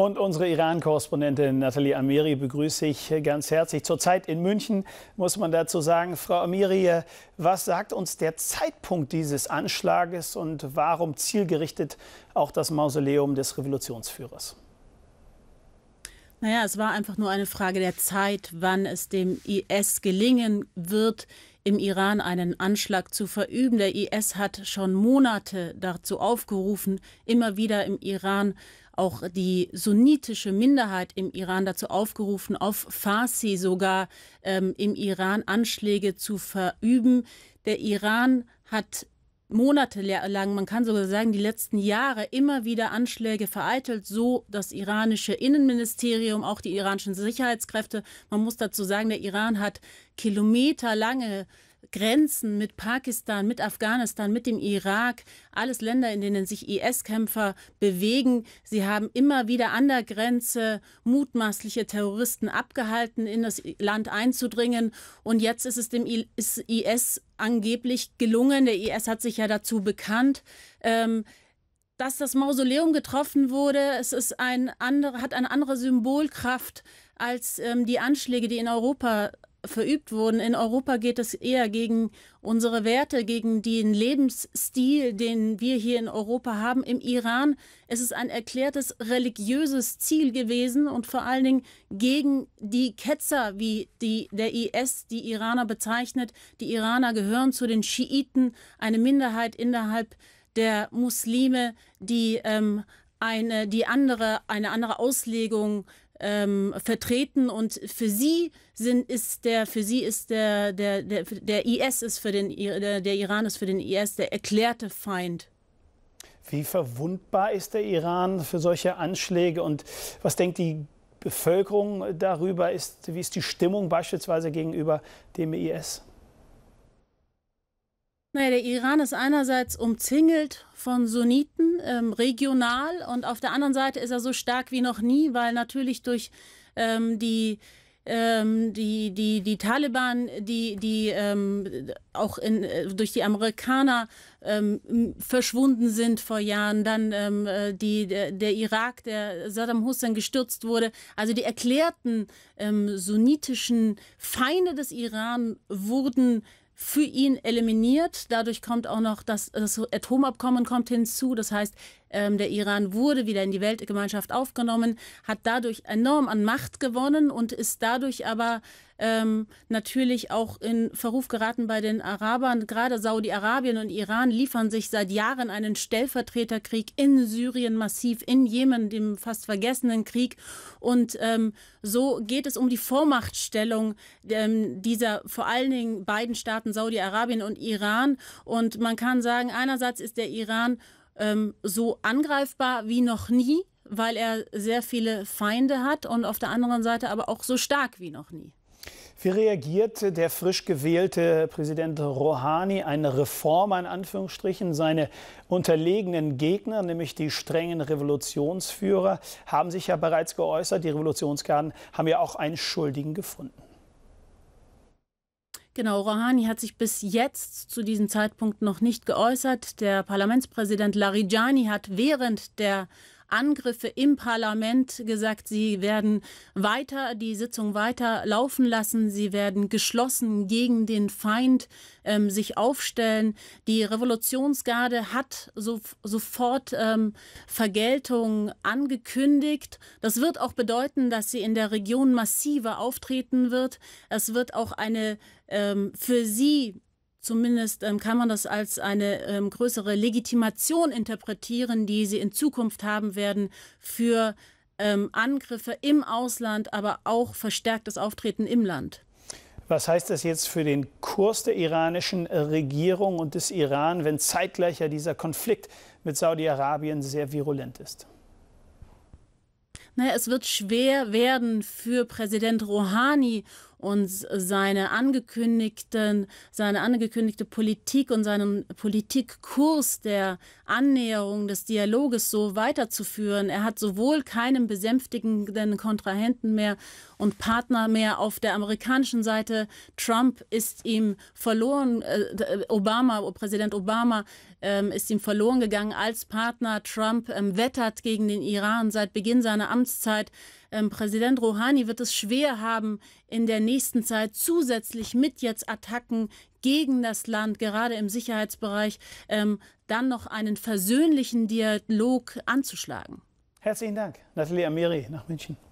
Und unsere Iran-Korrespondentin Nathalie Amiri begrüße ich ganz herzlich. Zurzeit in München muss man dazu sagen. Frau Amiri, was sagt uns der Zeitpunkt dieses Anschlages und warum zielgerichtet auch das Mausoleum des Revolutionsführers? Naja, es war einfach nur eine Frage der Zeit, wann es dem IS gelingen wird, im Iran einen Anschlag zu verüben. Der IS hat schon Monate dazu aufgerufen, immer wieder im Iran zu auch die sunnitische Minderheit im Iran dazu aufgerufen, auf Farsi sogar ähm, im Iran Anschläge zu verüben. Der Iran hat monatelang, man kann sogar sagen, die letzten Jahre immer wieder Anschläge vereitelt, so das iranische Innenministerium, auch die iranischen Sicherheitskräfte. Man muss dazu sagen, der Iran hat kilometerlange Grenzen mit Pakistan, mit Afghanistan, mit dem Irak, alles Länder, in denen sich IS-Kämpfer bewegen. Sie haben immer wieder an der Grenze mutmaßliche Terroristen abgehalten, in das Land einzudringen. Und jetzt ist es dem IS angeblich gelungen. Der IS hat sich ja dazu bekannt. Ähm, dass das Mausoleum getroffen wurde, es ist ein andere, hat eine andere Symbolkraft als ähm, die Anschläge, die in Europa verübt wurden. In Europa geht es eher gegen unsere Werte, gegen den Lebensstil, den wir hier in Europa haben. Im Iran ist es ein erklärtes religiöses Ziel gewesen und vor allen Dingen gegen die Ketzer, wie die, der IS die Iraner bezeichnet. Die Iraner gehören zu den Schiiten, eine Minderheit innerhalb der Muslime, die ähm, eine, die andere, eine andere Auslegung ähm, vertreten und für sie sind ist der für sie ist der der der, der IS ist für den der, der Iran ist für den IS der erklärte Feind. Wie verwundbar ist der Iran für solche Anschläge und was denkt die Bevölkerung darüber ist wie ist die Stimmung beispielsweise gegenüber dem IS? Naja, der Iran ist einerseits umzingelt von Sunniten ähm, regional und auf der anderen Seite ist er so stark wie noch nie, weil natürlich durch ähm, die ähm, die, die, die Taliban, die, die ähm, auch in, äh, durch die Amerikaner ähm, verschwunden sind vor Jahren, dann ähm, äh, die, der, der, Irak, der Saddam Hussein gestürzt wurde, also die erklärten ähm, sunnitischen Feinde des Iran wurden für ihn eliminiert. Dadurch kommt auch noch das, das Atomabkommen kommt hinzu. Das heißt, ähm, der Iran wurde wieder in die Weltgemeinschaft aufgenommen, hat dadurch enorm an Macht gewonnen und ist dadurch aber ähm, natürlich auch in Verruf geraten bei den Arabern. Gerade Saudi-Arabien und Iran liefern sich seit Jahren einen Stellvertreterkrieg in Syrien massiv, in Jemen, dem fast vergessenen Krieg. Und ähm, so geht es um die Vormachtstellung ähm, dieser vor allen Dingen beiden Staaten, Saudi-Arabien und Iran. Und man kann sagen, einerseits ist der Iran ähm, so angreifbar wie noch nie, weil er sehr viele Feinde hat und auf der anderen Seite aber auch so stark wie noch nie. Wie reagiert der frisch gewählte Präsident Rouhani eine Reform in Anführungsstrichen? Seine unterlegenen Gegner, nämlich die strengen Revolutionsführer, haben sich ja bereits geäußert. Die Revolutionsgarden haben ja auch einen Schuldigen gefunden. Genau, Rouhani hat sich bis jetzt zu diesem Zeitpunkt noch nicht geäußert. Der Parlamentspräsident Larijani hat während der Angriffe im Parlament gesagt, sie werden weiter die Sitzung weiter laufen lassen, sie werden geschlossen gegen den Feind ähm, sich aufstellen. Die Revolutionsgarde hat so, sofort ähm, Vergeltung angekündigt. Das wird auch bedeuten, dass sie in der Region massiver auftreten wird. Es wird auch eine ähm, für sie Zumindest ähm, kann man das als eine ähm, größere Legitimation interpretieren, die sie in Zukunft haben werden für ähm, Angriffe im Ausland, aber auch verstärktes Auftreten im Land. Was heißt das jetzt für den Kurs der iranischen Regierung und des Iran, wenn zeitgleich ja dieser Konflikt mit Saudi-Arabien sehr virulent ist? Naja, es wird schwer werden für Präsident Rouhani und seine angekündigten, seine angekündigte Politik und seinen Politikkurs der Annäherung des Dialoges so weiterzuführen. Er hat sowohl keinen besänftigenden Kontrahenten mehr und Partner mehr auf der amerikanischen Seite. Trump ist ihm verloren, äh, Obama, Präsident Obama ähm, ist ihm verloren gegangen als Partner. Trump ähm, wettert gegen den Iran seit Beginn seiner Amtszeit ähm, Präsident Rouhani wird es schwer haben, in der nächsten Zeit zusätzlich mit jetzt Attacken gegen das Land, gerade im Sicherheitsbereich, ähm, dann noch einen versöhnlichen Dialog anzuschlagen. Herzlichen Dank, Nathalie Amiri nach München.